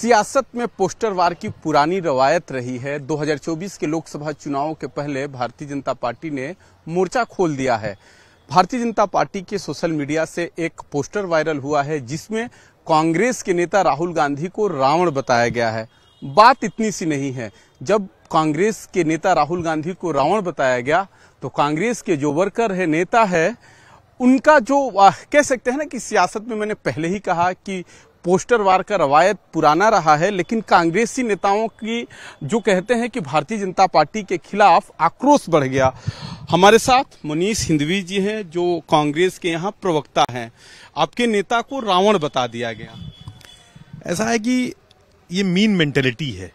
सियासत में पोस्टर वार की पुरानी रवायत रही है 2024 के लोकसभा चुनाव के पहले भारतीय जनता पार्टी ने मोर्चा खोल दिया है भारतीय जनता पार्टी के सोशल मीडिया से एक पोस्टर वायरल हुआ है जिसमें कांग्रेस के नेता राहुल गांधी को रावण बताया गया है बात इतनी सी नहीं है जब कांग्रेस के नेता राहुल गांधी को रावण बताया गया तो कांग्रेस के जो वर्कर है नेता है उनका जो कह सकते हैं ना कि सियासत में मैंने पहले ही कहा कि पोस्टर वार का रवायत पुराना रहा है लेकिन कांग्रेसी नेताओं की जो कहते हैं कि भारतीय जनता पार्टी के खिलाफ आक्रोश बढ़ गया हमारे साथ मनीष हिंदवी जी हैं जो कांग्रेस के यहाँ प्रवक्ता हैं आपके नेता को रावण बता दिया गया ऐसा है कि ये मीन मेंटेलिटी है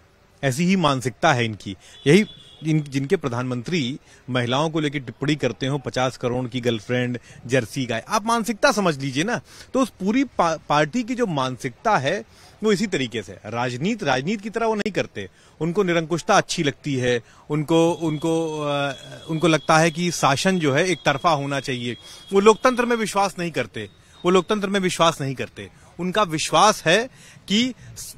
ऐसी ही मानसिकता है इनकी यही जिन जिनके प्रधानमंत्री महिलाओं को लेकर टिप्पणी करते हो पचास करोड़ की गर्लफ्रेंड जर्सी गाय आप मानसिकता समझ लीजिए ना तो उस पूरी पा, पार्टी की जो मानसिकता है वो इसी तरीके से राजनीति राजनीति की तरह वो नहीं करते उनको निरंकुशता अच्छी लगती है उनको उनको आ, उनको लगता है कि शासन जो है एक तरफा होना चाहिए वो लोकतंत्र में विश्वास नहीं करते वो लोकतंत्र में विश्वास नहीं करते उनका विश्वास है कि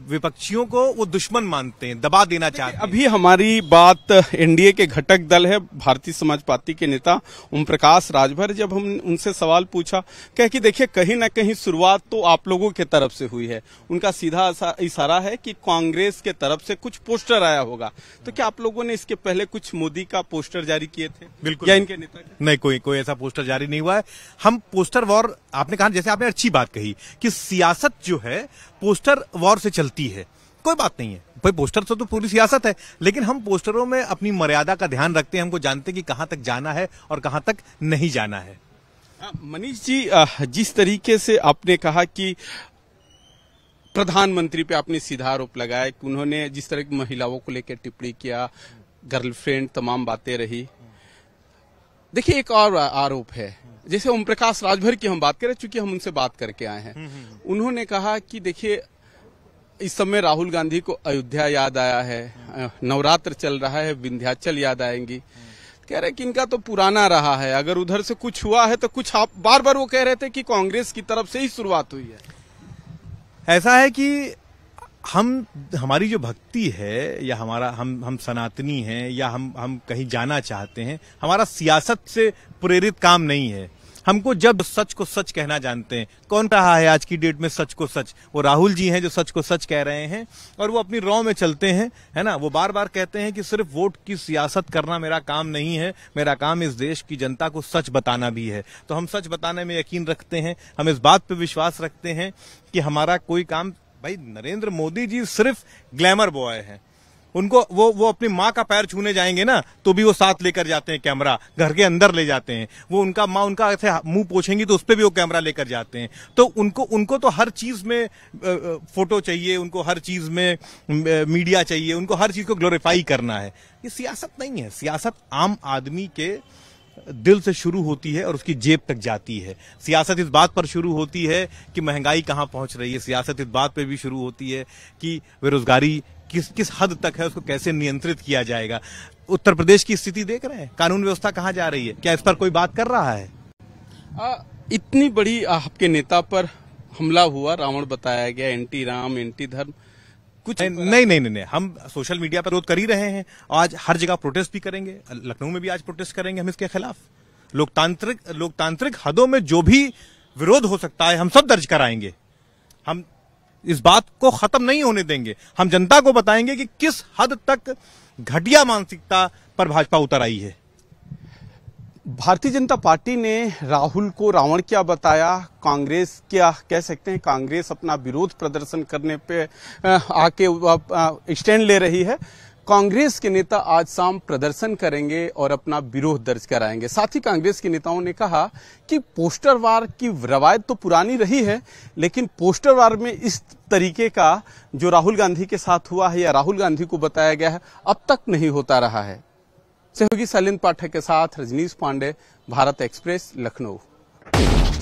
विपक्षियों को वो दुश्मन मानते हैं दबा देना चाहते हैं अभी हमारी बात एनडीए के घटक दल है भारतीय समाज पार्टी के नेता ओम प्रकाश राजभर जब हम उनसे सवाल पूछा कह कि देखिए कहीं ना कहीं शुरुआत तो आप लोगों के तरफ से हुई है उनका सीधा इशारा है कि कांग्रेस के तरफ से कुछ पोस्टर आया होगा तो क्या आप लोगों ने इसके पहले कुछ मोदी का पोस्टर जारी किए थे बिल्कुल या इनके नेता नहीं कोई कोई ऐसा पोस्टर जारी नहीं हुआ है हम पोस्टर वॉर आपने कहा जैसे आपने अच्छी बात कही कि सिया सियासत जो है पोस्टर वॉर से चलती है कोई बात नहीं है भाई पोस्टर तो पूरी सियासत है लेकिन हम पोस्टरों में अपनी मर्यादा का ध्यान रखते हैं हमको जानते हैं कि कहाँ तक जाना है और कहाँ तक नहीं जाना है हाँ, मनीष जी जिस तरीके से आपने कहा कि प्रधानमंत्री पे आपने सीधा आरोप लगाया कि उन्होंने जिस तरह की महिलाओं को लेकर टिप्पणी किया गर्लफ्रेंड तमाम बातें रही देखिए एक और आरोप है जैसे ओम प्रकाश राजभर की हम बात करें चूंकि हम उनसे बात करके आए हैं हम्म, हम्म, हम्म। उन्होंने कहा कि देखिए इस समय राहुल गांधी को अयोध्या याद आया है नवरात्र चल रहा है विंध्याचल याद आएंगी कह रहे कि इनका तो पुराना रहा है अगर उधर से कुछ हुआ है तो कुछ आप बार बार वो कह रहे थे कि कांग्रेस की तरफ से ही शुरुआत हुई है ऐसा है कि हम हमारी जो भक्ति है या हमारा हम हम सनातनी हैं या हम हम कहीं जाना चाहते हैं हमारा सियासत से प्रेरित काम नहीं है हमको जब सच को सच कहना जानते हैं कौन रहा है आज की डेट में सच को सच वो राहुल जी हैं जो सच को सच कह रहे हैं और वो अपनी रॉ में चलते हैं है ना वो बार बार कहते हैं कि सिर्फ वोट की सियासत करना मेरा काम नहीं है मेरा काम इस देश की जनता को सच बताना भी है तो हम सच बताने में यकीन रखते हैं हम इस बात पर विश्वास रखते हैं कि हमारा कोई काम भाई नरेंद्र मोदी जी सिर्फ ग्लैमर बॉय है उनको वो वो अपनी माँ का पैर छूने जाएंगे ना तो भी वो साथ लेकर जाते हैं कैमरा घर के अंदर ले जाते हैं वो उनका माँ उनका ऐसे मुंह पोछेंगी तो उस पर भी वो कैमरा लेकर जाते हैं तो उनको उनको तो हर चीज में फोटो चाहिए उनको हर चीज में मीडिया चाहिए उनको हर चीज को ग्लोरीफाई करना है ये सियासत नहीं है सियासत आम आदमी के दिल से शुरू होती है और उसकी जेब तक जाती है सियासत इस बात पर शुरू होती है कि महंगाई कहाँ पहुंच रही है सियासत इस बात पर भी शुरू होती है कि बेरोजगारी किस किस हद तक है उसको कैसे नियंत्रित किया जाएगा उत्तर प्रदेश की स्थिति देख रहे हैं कानून व्यवस्था कहाँ जा रही है क्या इस पर कोई बात कर रहा है आ, इतनी बड़ी आपके नेता पर हमला हुआ रावण बताया गया एंटी राम एंटी धर्म कुछ नहीं नहीं नहीं हम सोशल मीडिया पर विरोध कर ही रहे हैं आज हर जगह प्रोटेस्ट भी करेंगे लखनऊ में भी आज प्रोटेस्ट करेंगे हम इसके खिलाफ लोकतांत्रिक लोकतांत्रिक हदों में जो भी विरोध हो सकता है हम सब दर्ज कराएंगे हम इस बात को खत्म नहीं होने देंगे हम जनता को बताएंगे कि किस हद तक घटिया मानसिकता पर भाजपा उतर आई है भारतीय जनता पार्टी ने राहुल को रावण क्या बताया कांग्रेस क्या कह सकते हैं कांग्रेस अपना विरोध प्रदर्शन करने पे आके स्टैंड ले रही है कांग्रेस के नेता आज शाम प्रदर्शन करेंगे और अपना विरोध दर्ज कराएंगे साथ ही कांग्रेस के नेताओं ने कहा कि पोस्टर वार की रवायत तो पुरानी रही है लेकिन पोस्टर वार में इस तरीके का जो राहुल गांधी के साथ हुआ है या राहुल गांधी को बताया गया है अब तक नहीं होता रहा है सहयोगी सैलिन पाठक के साथ रजनीश पांडे भारत एक्सप्रेस लखनऊ